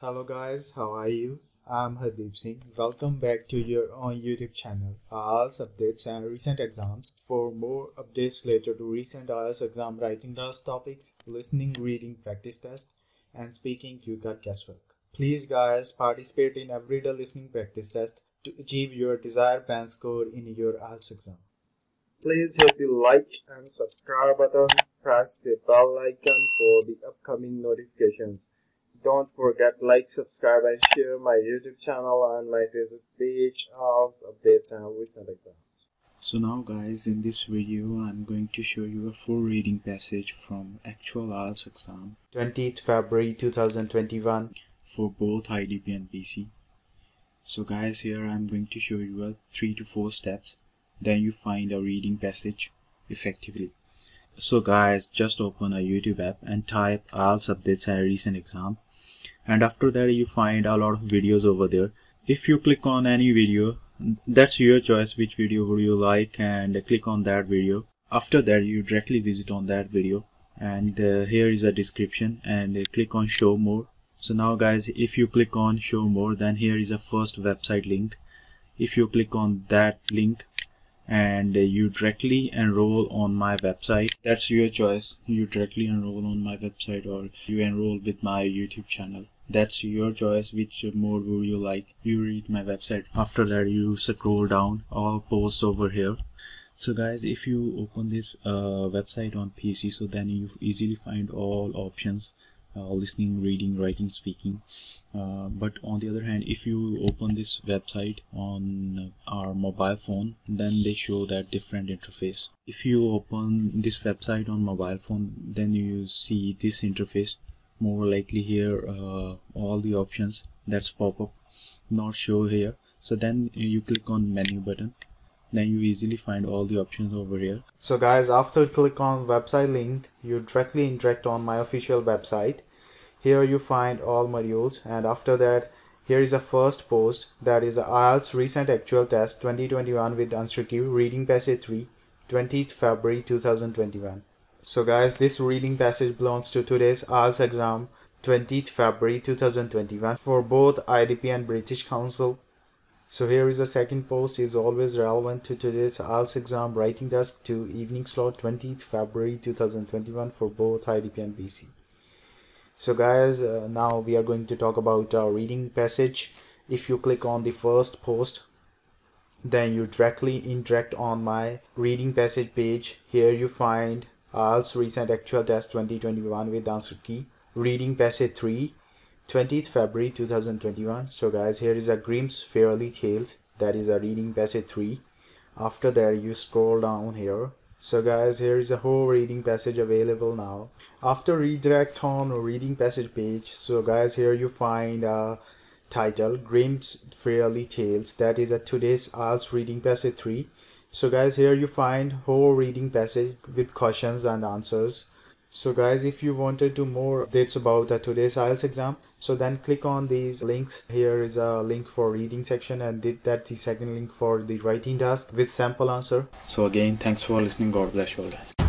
Hello guys, how are you? I'm Hardeep Singh. Welcome back to your own YouTube channel, IELTS Updates and Recent Exams. For more updates related to recent IELTS exam writing test topics, listening reading practice test, and speaking QCAT guesswork. Please guys, participate in everyday listening practice test to achieve your desired band score in your IELTS exam. Please hit the like and subscribe button, press the bell icon for the upcoming notifications don't forget like, subscribe, and share my YouTube channel and my Facebook page as updates and recent exams. So now guys, in this video, I'm going to show you a full reading passage from actual IELTS exam 20th February 2021 for both IDP and PC. So guys, here I'm going to show you a 3 to 4 steps, then you find a reading passage effectively. So guys, just open a YouTube app and type IELTS updates and recent exam and after that you find a lot of videos over there if you click on any video that's your choice which video would you like and click on that video after that you directly visit on that video and uh, here is a description and uh, click on show more so now guys if you click on show more then here is a first website link if you click on that link and uh, you directly enroll on my website that's your choice you directly enroll on my website or you enroll with my youtube channel that's your choice which mode would you like. You read my website. After that you scroll down or post over here. So guys if you open this uh, website on PC so then you easily find all options uh, listening, reading, writing, speaking. Uh, but on the other hand, if you open this website on our mobile phone, then they show that different interface. If you open this website on mobile phone, then you see this interface more likely here uh, all the options that's pop up not show here so then you click on menu button then you easily find all the options over here so guys after click on website link you directly interact on my official website here you find all modules and after that here is a first post that is IELTS recent actual test 2021 with Answer Key reading passage 3 20th February 2021 so guys, this reading passage belongs to today's IELTS exam 20th February 2021 for both IDP and British Council. So here is a second post is always relevant to today's IELTS exam writing task to evening slot 20th February 2021 for both IDP and BC. So guys, uh, now we are going to talk about our reading passage. If you click on the first post, then you directly interact on my reading passage page. Here you find IELTS uh, recent actual test 2021 with answer key reading passage 3 20th February 2021 so guys here is a Grimm's Fairly Tales that is a reading passage 3 after that you scroll down here so guys here is a whole reading passage available now after redirect on reading passage page so guys here you find a title Grimm's Fairly Tales that is a today's IELTS reading passage 3 so guys, here you find whole reading passage with questions and answers. So guys, if you wanted to more updates about the today's IELTS exam, so then click on these links. Here is a link for reading section and that's the second link for the writing task with sample answer. So again, thanks for listening. God bless you all guys.